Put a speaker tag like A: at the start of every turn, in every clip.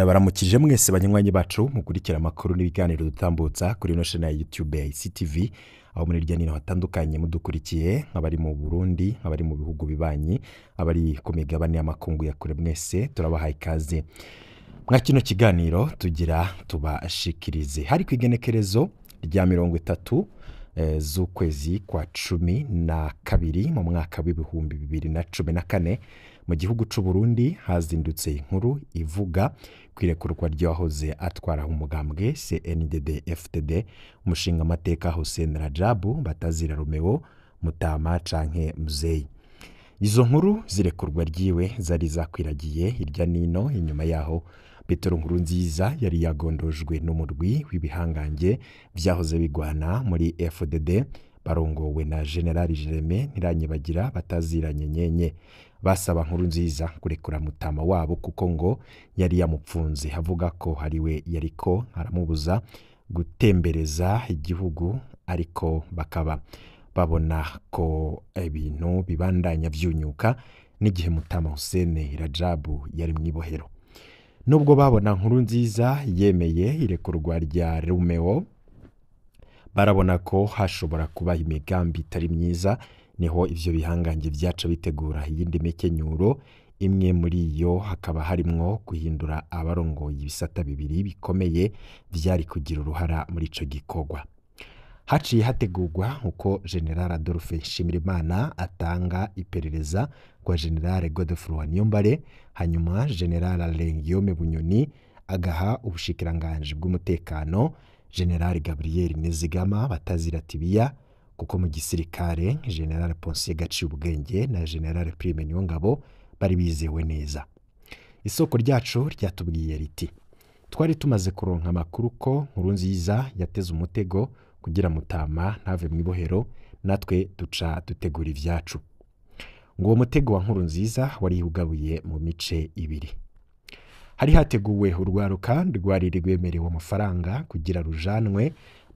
A: ndabaramukije mwese banywanyi bacu mukurikira amakuru n'ibiganiro dutambutsa kuri ino shana ya YouTube ya ICTV aho muri hirya hino hatandukanye mudukurikiye nk'abari mu Burundi abari mu bihugu bibanyi abari ku migabane y'amakungu ya kure mwese turabahaye ikaze mwa kino kiganiro tugira tubashikirize hari ku igenekerezo rya mirongo itatu eh, z'ukwezi kwa cumi na kabiri mu mwaka w'ibihumbi bibiri na cumi na kane mu gihugu cy'u Burundi hazindutse inkuru ivuga ku irekurwa ry'uwahoze atwara umugambwe CNDD FTD umushingamateka amateka Hussein Rajabu Batazira Romeo Mutama canke Muzeyi izo nkuru zirekurwa ryiwe zari zakwiragiye hirya nino inyuma yaho Petero nkuru nziza yari yagondojwe n'umurwi w'ibihangange byahoze bigwana muri FDD barongowe na General Jereme ntiranyibagira bataziranye nyenye basaba nkuru nziza kurekura mutama wabo kuko ngo yari yamupfunze avuga ko ari we yari ko aramubuza gutembereza igihugu ariko bakaba babona ko ibintu bibandanya byunyuka n'igihe mutama Hussein rajabu yari mu ibohero nubwo babona nkuru nziza yemeye irekurwa rya rumeo barabona ko hashobora kuba imigambi itari myiza niho ibyo bihangange byaca bitegura iyindi mikenyuro imwe muri iyo hakaba harimo guhindura abarongoye ibisata bibiri bikomeye byari kugira uruhara muri icyo gikorwa haciye hategurwa uko general adolphe nshimirimana atanga iperereza kwa general godefroid waniyombare hanyuma general Lengiyome bunyoni agaha ubushikiranganji bw'umutekano general gabriel nizigama batazira tibiya kuko mu gisirikare generale ponsiyo gaciye ubwenge na generale Prime Niyongabo bari bizewe neza isoko ryacu ryatubwiye riti twari tumaze kuronka amakuru ko nkuru nziza yateze umutego kugira mutama ntave mu ibohero natwe duca dutegura ibyacu ngo uwo mutego wa nkuru nziza wari ugabuye mu mice ibiri hari hateguwe urwaruka rwari rwemerewe amafaranga kugira rujanwe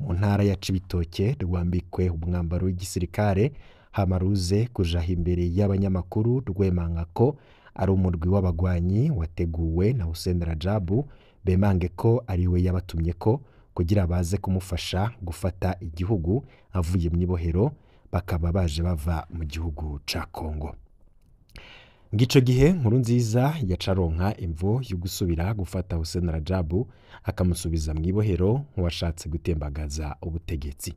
A: mu ntara ya Cibitoke rwambikwe umwambaro w'igisirikare hamaruze kuja imbere y'abanyamakuru rwemanga ko ari umurwi w'abagwanyi wateguwe na Hussein Rajabu bemange ko ari we yabatumye ko kugira baze kumufasha gufata igihugu avuye mu ibohero bakaba baje bava mu gihugu ca Congo ngicyo gihe nkuru nziza yacaronka imvo yo gusubira gufata Hussein Rajabu akamusubiza mu ibohero nk'uwashatse gutembagaza ubutegetsi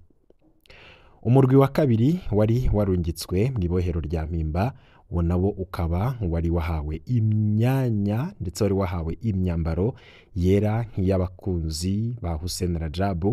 A: umurwi wa kabiri wari warungitswe mu ibohero rya mpimba uwo nawo ukaba wari wahawe imyanya ndetse wari wahawe imyambaro yera nk'iy'abakunzi ba Hussein Rajabu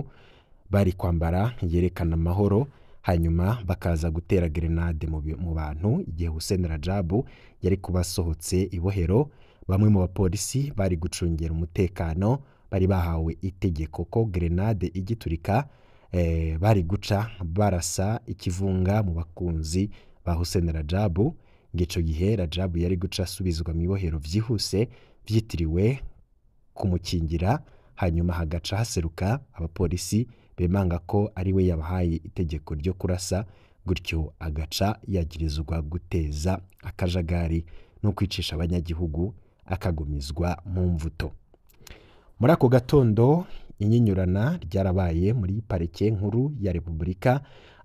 A: bari kwambara yerekana amahoro hanyuma bakaza gutera gerenade mu bantu igihe Hussein Rajabu yari kuba asohotse ibohero bamwe mu bapolisi bari gucungera umutekano bari bahawe itegeko ko gerenade igiturika eh, bari guca barasa ikivunga mu bakunzi ba Hussein Rajabu ngicyo gihe Rajabu yari guca asubizwa mu ibohero byihuse byitiriwe kumukingira hanyuma hagaca haseruka abapolisi bemanga ko ari we yabahaye itegeko ryo kurasa gutyo agaca yagirizwa guteza akajagari no kwicisha abanyagihugu akagumizwa mu mvuto muri ako gatondo inyinyurana ryarabaye muri parike nkuru ya repubulika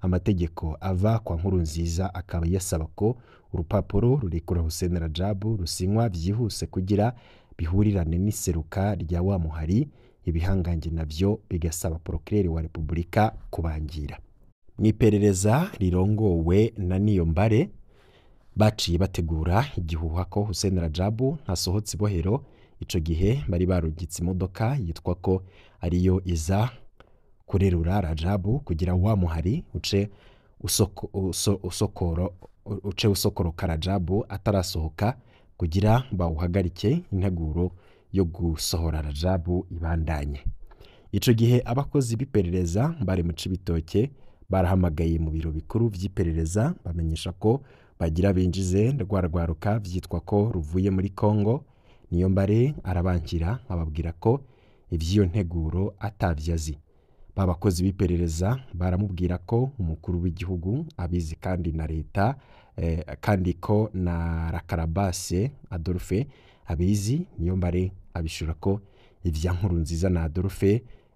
A: amategeko ava kwa nkuru nziza akaba yasaba ko urupapuro rurekura Hussein Rajabu rusinywa byihuse kugira bihurirane n'iseruka rya wa muhari ibihangange nabyo bigasaba porokireri wa repubulika kubangira mu iperereza rirongowe na Niyo niyombare baciye bategura igihuha ko Hussein rajabu ntasohotse ibohero icyo gihe bari barugitse imodoka yitwa ko ariyo iza kurerura rajabu kugira wa muhari uce usokoroka rajabu atarasohoka kugira bawuhagarike integuro yo gusohora rajabu ibandanye icyo gihe abakozi b'iperereza bari mu cibitoke barahamagaye mu biro bikuru by'iperereza bamenyesha ko bagira binjize rwa byitwa ko ruvuye muri congo niyo mbare arabakira ababwira ko iby'iyo nteguro atabyazi. Ba abakozi b'iperereza baramubwira ko umukuru w'igihugu abizi kandi na leta eh, kandi ko na rakarabase adolphe abizi niyo mbare abishura ko ivya nkuru nziza na Adolphe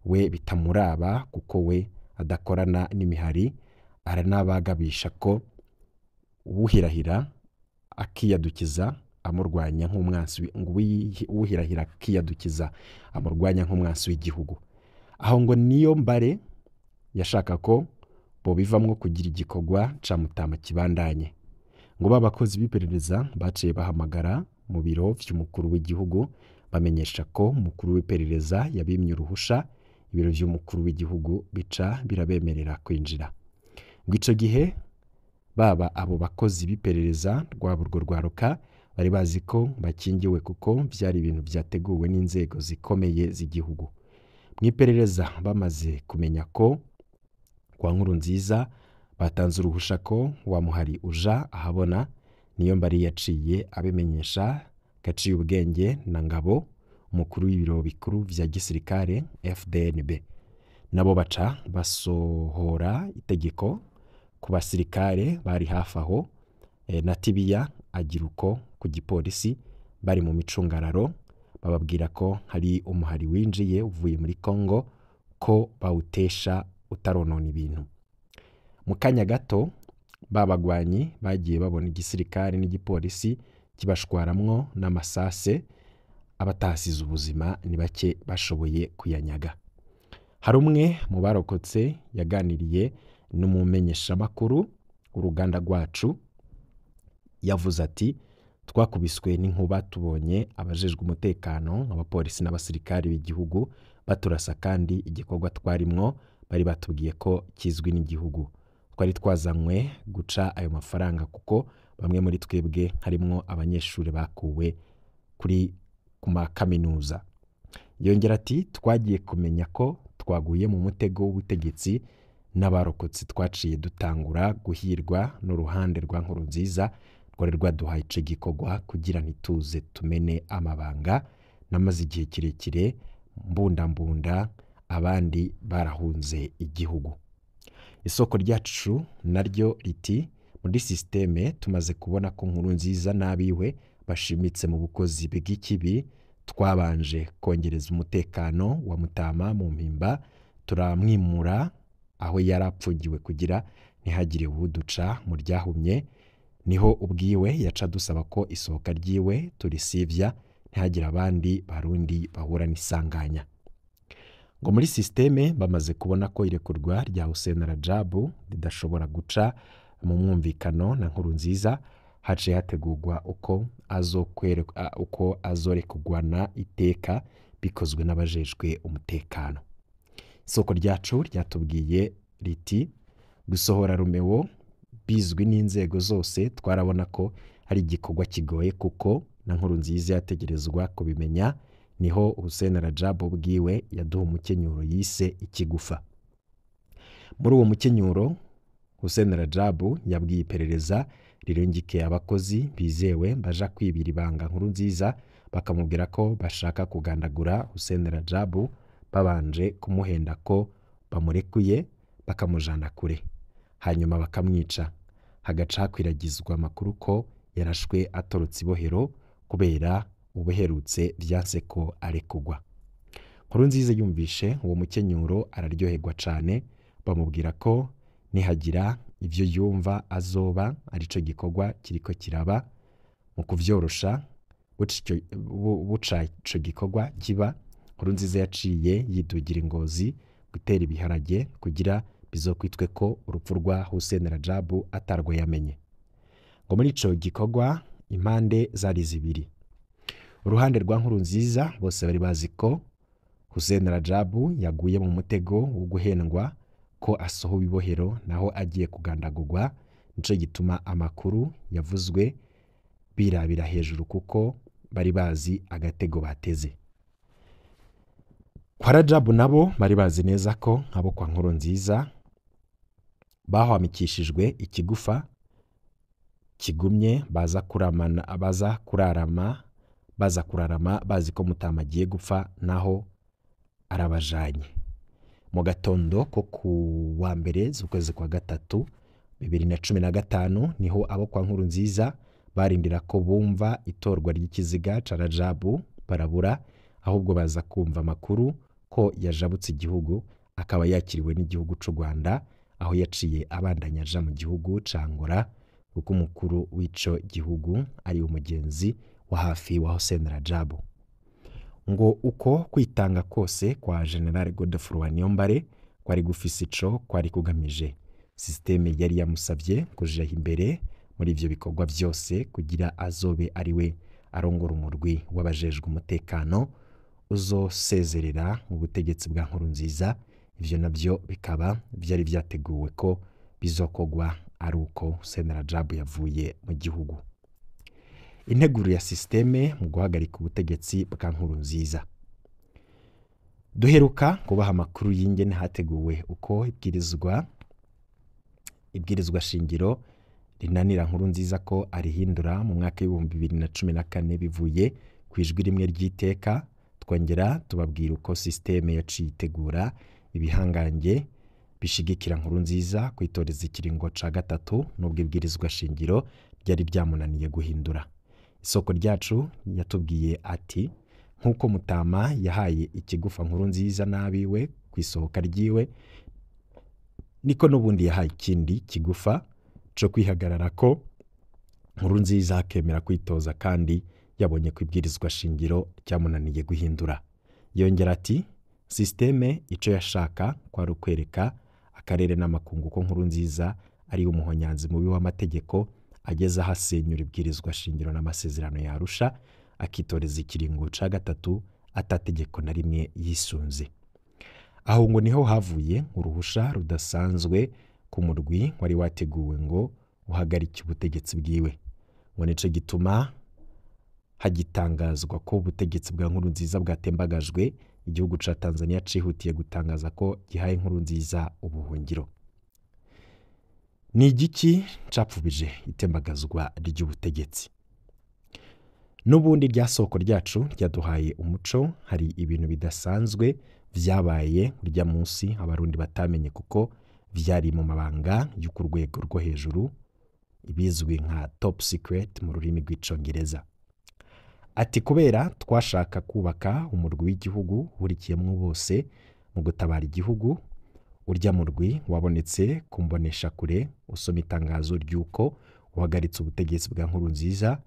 A: we bitamuraba kuko we adakorana n'imihari aranabagabisha ko uhirahira akiyadukiza amurwanya nk'umwansi uhirahira akiyadukiza amurwanya nk'umwansi w'igihugu aho ngo niyo mbare yashaka ko bobivamwo kugira igikorwa ca mutama kibandanye ngo babakozi b'iperereza baciye bahamagara mu biro by'umukuru w'igihugu bamenyesha ko umukuru w'iperereza yabimye uruhusha ibiro by'umukuru w'igihugu bica birabemerera kwinjira ngo icyo gihe baba abo bakozi b'iperereza rwaba urwo rwaruka bari bazi ko bakingiwe kuko byari ibintu byateguwe n'inzego zikomeye z'igihugu mu iperereza bamaze kumenya ko kwa nkuru nziza batanze uruhusha ko wamuhari uja ahabona Niyombare yaciye abimenyesha ubwenge na Ngabo umukuru w'ibiro bikuru vya gisirikare FDNB nabo baca basohora itegeko ku basirikare bari hafi aho eh, na Tibiya agira uko ku gipolisi bari mu micungararo bababwira ko hari umuhari winjiye uvuye muri Congo ko bawutesha utaronona ibintu mu kanya gato ba bagwanyi bagiye babona igisirikare n'igipolisi kibashwaramwo n'amasase abatahasize ubuzima ni bake bashoboye kuyanyaga hari umwe mu barokotse yaganiriye n'umumenyeshamakuru uruganda rwacu yavuze ati twakubiswe n'inkuba tubonye abajejwe umutekano abapolisi n'abasirikare b'igihugu baturasa kandi igikorwa twarimwo bari batubwiye ko kizwi n'igihugu twari twazanywe guca ayo mafaranga kuko bamwe muri twebwe harimo abanyeshuri bakuwe kuri ku makaminuza yongera ati twagiye kumenya ko twaguye mu mutego w'ubutegetsi n'abarokotse twaciye dutangura guhirwa n'uruhande rwa nkuru nziza rwari rwaduhaye icyo gikorwa kugira ntituze tumene amabanga namaze igihe kirekire mbnda-mbunda abandi barahunze igihugu isoko ryacu naryo riti muri sisiteme tumaze kubona ko nkuru nziza n'abiwe bashimitse mu bukozi bw'ikibi twabanje kongereza umutekano wa mutama mu mpimba turamwimura aho yari apfungiwe kugira ntihagire uwuduca mu ryahumye niho ubwiwe yaca dusaba ko isohoka ryiwe turisibya ntihagire abandi barundi bahura n'isanganya ngo muri sisiteme bamaze kubona ko irekurwa rya Hussein Rajabu ridashobora guca mu mwumvikano na nkuru nziza haciye hategurwa uko uko azorekugwana iteka bikozwe n'abajejwe umutekano isoko ryacu ryatubwiye riti gusohora rumewo bizwi n'inzego zose twarabona ko hari igikorwa kigoye kuko na nkuru nziza yategerezwa kubimenya niho Hussein Rajab ubwiwe yaduha umukenyuro yise ikigufa muri uwo mukenyuro Hussein Rajab yabwiye iperereza rirengekeye abakozi bizewe baja kwibira ibanga nkuru nziza bakamubwira ko bashaka kugandagura Hussein Rajab babanje kumuhenda ko bamurekuye bakamujana kure hanyuma bakamwica hagaca hakwiragizwa amakuru ko yarashwe atorotse ibohero kubera ubuherutse ryase ko arekugwa nziza yumvishe uwo mukenyuro araryoherwa cyane bamubwira ko nihagira ibyo yumva azoba cyo gikorwa kiriko kiraba mu kuvyorosha buca ico gikorwa kiba nkurunziza yaciye yidugira ingozi gutera ibiharage kugira bizokwitwe ko urupfu rwa Hussein Rajabu atarwo yamenye ngo muri icyo gikorwa impande zari zibiri uruhande rwa nkuru nziza bose bari bazi ko Hussein Rajabu yaguye mu mutego wo guhendwa ko asohowe ibohero naho agiye kugandagurwa nicyo gituma amakuru yavuzwe birabira hejuru kuko bari bazi agatego bateze kwa Rajabu nabo bari bazi neza ko nk'abo kwa nkuru nziza bahwamikishijwe ikigufa kigumye baza kurarama baza kurarama bazi ko mutamu agiye gupfa naho arabajanye mu gatondo ko ku wa mbere z'ukwezi kwa gatatu bibiri na cumi na gatanu niho abo kwa nkuru nziza barindira ko bumva itorwa ry'ikiziga ca rajabu barabura ahubwo baza kumva amakuru ko yajabutse igihugu akaba yakiriwe n'igihugu cy'u rwanda aho yaciye abandanya aja mu gihugu cangora kuko umukuru w'ico gihugu ari umugenzi wa Hussein Rajabu ngo uko kwitanga kose kwa General Godefroid Niyombare kwari gufise ico kwari kugamije sisiteme yari yamusabye kuja imbere muri ivyo bikorwa vyose kugira azobe ariwe arongora umurwi w'abajejwe umutekano uzosezerera ubutegetsi bwa nkuru nziza ivyo navyo bikaba vyari vyateguwe ko bizokogwa ari uko Hussein Rajabu yavuye mu gihugu integuro ya sisiteme mu guhagarika ubutegetsi bwa nkuru nziza duheruka kubaha amakuru y'ingene hateguwe uko ibwirizwa ibwirizwa shingiro rinanira nkuru nziza ko arihindura mu mwaka w'ibihumbi bibiri na cumi na kane bivuye ku ijwi rimwe ry'iteka twongera tubabwira uko sisiteme yaciye itegura ibihangange bishigikira nkuru nziza ku itoreza ikiringo cya gatatu n'ubwo ibwirizwa shingiro ryari byamunaniye guhindura isoko ryacu yatubwiye ati nk'uko mutama yahaye ikigufa nkuru nziza n'abiwe ku isohoka ryiwe niko n'ubundi yahaye ikindi kigufa cyo kwihagarara ko nkuru nziza akemera kwitoza kandi yabonye ku ibwirizwa shingiro cyamunaniye guhindura yongera ati sisiteme icyo yashaka kwari ukwereka akarere n'amakungu ko nkuru nziza ari umuhonyanzi mubi w'amategeko ageze aho asenyura ibwirizwa shingiro n'amasezerano yarusha akitoreza ikiringo cya gatatu atategeko na rimwe yisunze aho ngo niho havuye uruhusha rudasanzwe ku murwi wari wateguwe ngo uhagarike ubutegetsi bwiwe ngo nicyo gituma hagitangazwa ko ubutegetsi bwa nkuru nziza bwatembagajwe igihugu cya tanzania cyihutiye gutangaza ko gihaye nkuru nziza ubuhungiro ni igiki capfubije itembagazwa ry'ubutegetsi n'ubundi rya soko ryacu ryaduhaye umuco hari ibintu bidasanzwe byabaye kurya munsi abarundi batamenye kuko byari mu mabanga yo ku rwego rwo hejuru ibizwi nka top secret mu rurimi rw'icyongereza ati kubera twashaka kubaka umurwi w'igihugu wurikiyemo bose mu gutabara igihugu urya mu rwi wabonetse kumbonesha kure usoma itangazo ry'uko uhagaritse ubutegetsi bwa nkuru nziza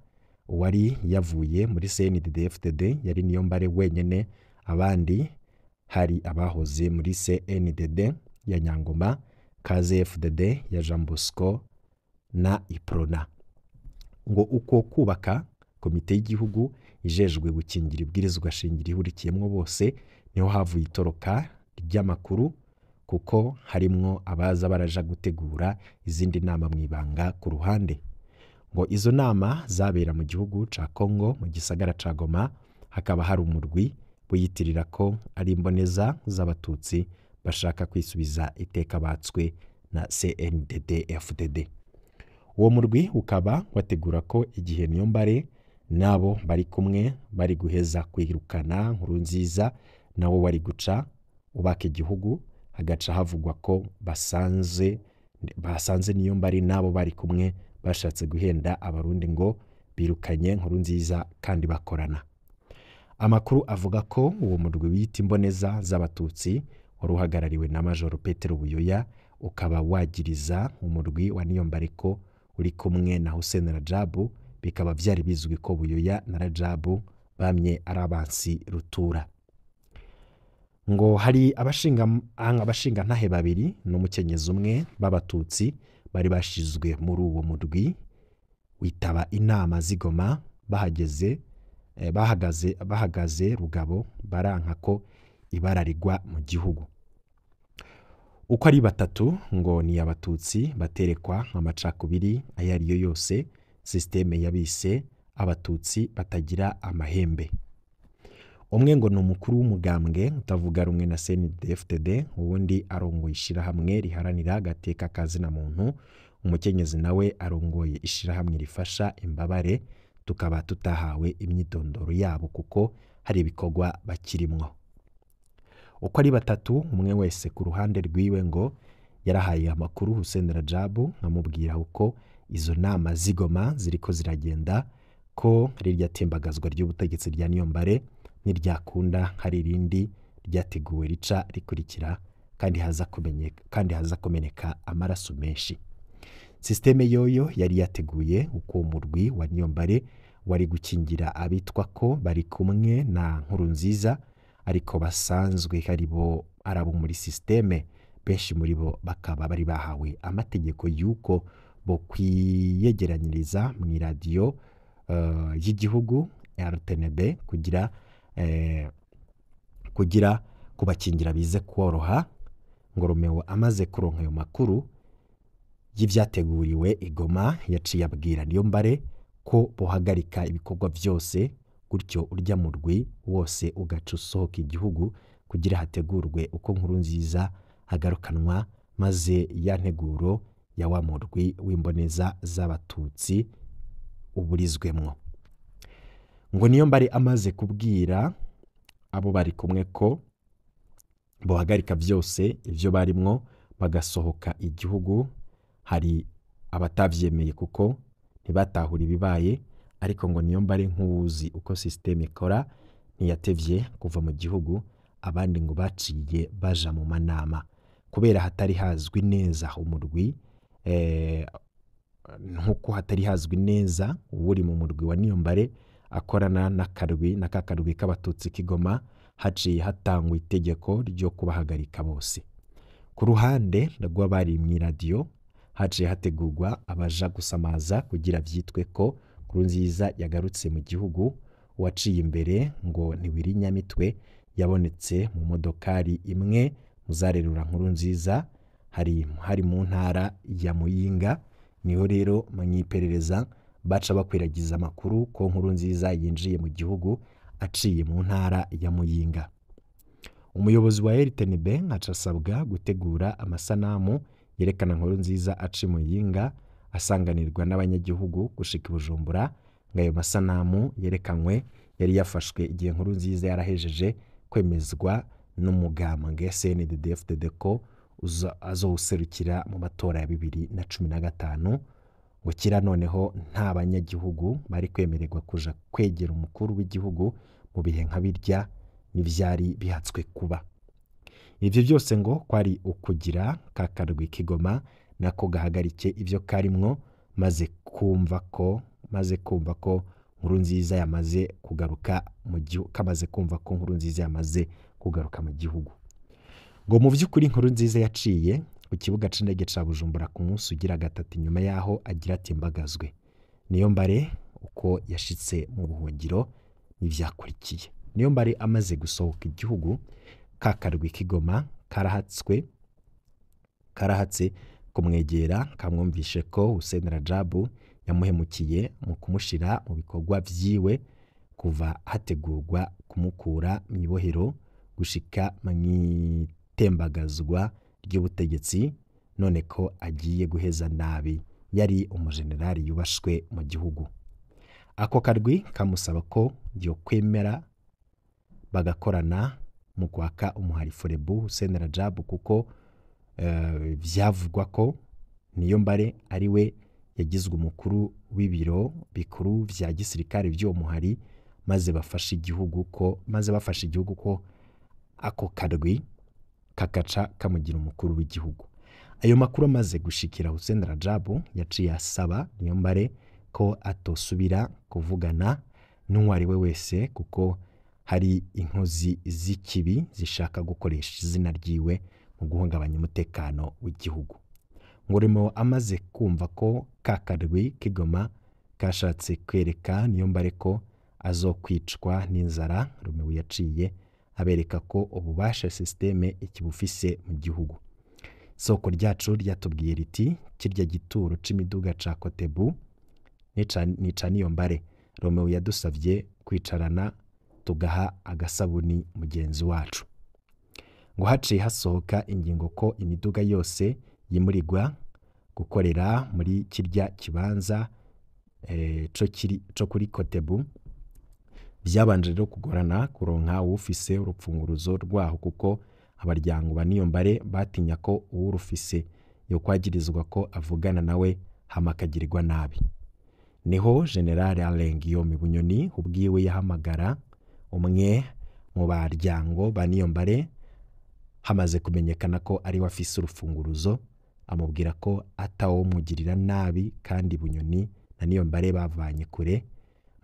A: uwari yavuye muri CNDD-FDD yari niyo mbare wenyine abandi hari abahoze muri CNDD ya Nyangoma KZFDD ya Jean Bosco na Iprona ngo uko kubaka komite y'igihugu ijejwe gukingira ibwirizwa shingiro ihurikiyemo bose niho havuye itoroka ry'amakuru kuko harimwo abaza baraja gutegura izindi nama mu ibanga ku ruhande ngo izo nama zabera mu gihugu ca Congo mu gisagara ca Goma hakaba hari umurwi wiyitirira ko ari imboneza z'abatutsi bashaka kwisubiza iteka batswe na CNDD FDD uwo murwi ukaba wategura ko igihe niyombare nabo bari kumwe bari guheza kwirukana nkuru nziza nawo wari guca ubaka igihugu agaca havugwa ko basanze basanze niyo mbari n'abo bari kumwe bashatse guhenda abarundi ngo birukanye nkuru nziza kandi bakorana amakuru avuga ko uwo murwi wiyita imboneza z'abatutsi wari uhagarariwe na majoro Petero buyoya ukaba wagiriza umurwi wa niyombariko uri kumwe na Hussein rajabu bikaba byari bizwi ko buyoya na rajabu bamye ari abansi rutura ngo hari abashinga ntahe babiri n'umukenyezi umwe b'abatutsi bari bashyizwe muri uwo mudwi witaba inama z'igoma bahageze eh, bahagaze bahagaze rugabo baranka ko ibara rigwa mu gihugu uko ari batatu ngo ni abatutsi baterekwa amacakubiri ayo ari yo yose sisiteme yabise abatutsi batagira amahembe umwe ngo ni umukuru w'umugambwe utavuga rumwe na snidfd uwundi arongoye ishyirahamwe riharanira agateka akazi na muntu umukenyezi nawe arongoye ishyirahamwe rifasha imbabare tukaba tutahawe imyitondoro yabo kuko hari ibikorwa bakirimwo uko ari batatu umwe wese ku ruhande rw'iwe ngo yarahaye amakuru Hussein Rajabu amubwira uko izo nama zigoma ziriko ziragenda ko rirya tembagazwa ry'ubutegetsi rya Niyombare ntiryakunda hari irindi ryateguwe rica rikurikira kandi haza kandi haza kumeneka amaraso menshi sisiteme yoyo yari yateguye uko umurwi wa niyombare wari gukingira abitwa ko bari kumwe na nkuru nziza ariko basanzwe ari bo arabo muri sisiteme benshi muri bo bakaba bari bahawe amategeko y'uko bo kwiyegeranyiriza mu iradiyo ry'igihugu eh, rtnb kugira Eh, kugira kubakingira bize koroha ngo Romeo amaze kuronka ayo makuru y'ibyateguriwe igoma yaciye abwira Niyombare ko buhagarika ibikorwa byose gutyo urya murwi wose ugaca usohoka igihugu kugira hategurwe uko nkuru nziza hagarukanwa maze ya nteguro ya wa murwi w'imboneza z'abatutsi uburizwemwo ngo niyo mbari amaze kubwira abo bari kumwe ko buhagarika byose ibyo barimwo bagasohoka igihugu hari abatabyemeye kuko ntibatahura ibibaye ariko ngo niyo mbare nk'uwuzi uko sisiteme ikora ntiyatebye kuva mu gihugu abandi ngo baciye baja mu manama kubera hatari hazwi neza umurwi eh, nk'uko hatari hazwi neza uwuri mu murwi wa niyombare akorana n'akarwi na ka karwi k'abatutsi k'igoma haciye hatangwa itegeko ryo kubahagarika bose ku ruhande rw'abari mu iradiyo haciye hategurwa abaja gusamaza kugira byitwe ko nkurunziza yagarutse mu gihugu uwaciye imbere ngo ntiwirinyamitwe yabonetse mu modokari imwe mu zarerura nkurunziza hari mu ntara ya muyinga niho rero mu iperereza baca bakwiragiza amakuru ko nkuru nziza yinjiye mu gihugu aciye mu ntara ya muyinga umuyobozi wa eriteni bank acasabwa gutegura amasanamu yerekana nkuru nziza aciye muyinga asanganirwa n'abanyagihugu gushika ibujumbura ngo ayo masanamu yerekanywe yari yafashwe igihe nkuru nziza yarahejeje kwemezwa n'umugambwe cndddf dedeco azawuserukira mu matora ya bibiri na cumi na gatanu gukira noneho nta banyagihugu bari kwemererwa kuja kwegera umukuru w'igihugu mu bihe nka birya n'ibyari bihatswe kuba ibyo byose ngo kwari ukugira kakarwi karwi k'igoma nako gahagarike ibyo karimwo maze kumva ko maze kumva ko nkuru nziza yamaze kugaruka mu gihugu kamaze kumva ko nkuru nziza yamaze kugaruka mu gihugu ngo mu by'ukuri Nkuru nziza yaciye ku kibuga cy'indege cya bujumbura ku munsi ugira gatatu nyuma yaho agira ati mbagazwe niyo mbare uko yashitse mu buhungiro ntibyakurikiye niyo mbare amaze gusohoka igihugu ka karwi k'igoma karahatswe karahatse kumwegera kamwumvishe ko Hussein Rajabu yamuhemukiye mu kumushyira mu bikorwa byiwe kuva hategurwa kumukura mu ibohero gushika mu itembagazwa ry'ubutegetsi none ko agiye guheza nabi yari umujenerali yubashwe mu gihugu ako karwi kamusaba ko yokwemera bagakorana mu kwaka umuhari forebu Hussein kuko byavugwa eh, ko niyo mbare ari we yagizwe umukuru w'ibiro bikuru bya gisirikare by'uwo muhari maze bafashe igihugu ko maze bafashe igihugu ko ako karwi kakaca kamugira umukuru w'igihugu ayo makuru amaze gushikira Hussein Rajabu yaciye asaba Niyombare ko atosubira kuvugana n'uwo ari we wese kuko hari inkozi z'ikibi zishaka gukoresha izina ryiwe mu guhungabanya umutekano w'igihugu ngorimo amaze kumva ko ka karwi k'igoma kashatse kwereka Niyombare ko azokwicwa n'inzara Romewe yaciye abereka ko ububasha sisiteme ikibufise mu gihugu Soko ryacu ryatubwiye riti kirya gituro c'imiduga ca kotebu nica niyo mbare romeo yadusabye kwicarana tugaha agasabuni mugenzi wacu ngo haciye hasohoka ingingo ko imiduga yose yimurigwa gukorera muri kirya kibanza eh, co kuri kotebu byabanje rero kugorana kuronka ufise urupfunguruzo rwaho kuko abaryango ba niyombare batinya ko uwurufise yokwagirizwa ko avugana nawe hama nabi niho generale arengiyo bunyoni ubwiwe yahamagara umwe mu baryango ba niyombare hamaze kumenyekana ko ari we afise urufunguruzo amubwira ko atawumugirira nabi kandi bunyoni na niyombare bavanye kure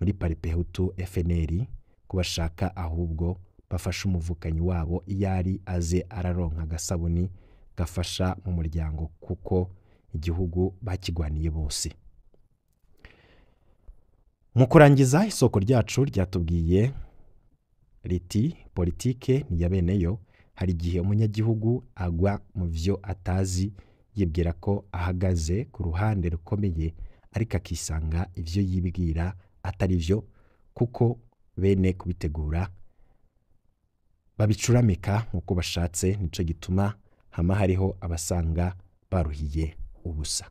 A: muri paripehutu FNL kubashaka ahubwo bafashe umuvukanyi wabo iyo ari aze araronka agasabuni gafasha mu muryango kuko igihugu bakigwaniye bose mu kurangiza isoko ryacu ryatubwiye riti politike ni beneyo hari igihe umunyagihugu agwa mu byo atazi yibwira ko ahagaze ku ruhande rukomeye ariko akisanga ibyo yibwira atari byo kuko bene kubitegura babicuramika nk'uko bashatse, ni cyo gituma hama hariho abasanga baruhiye ubusa.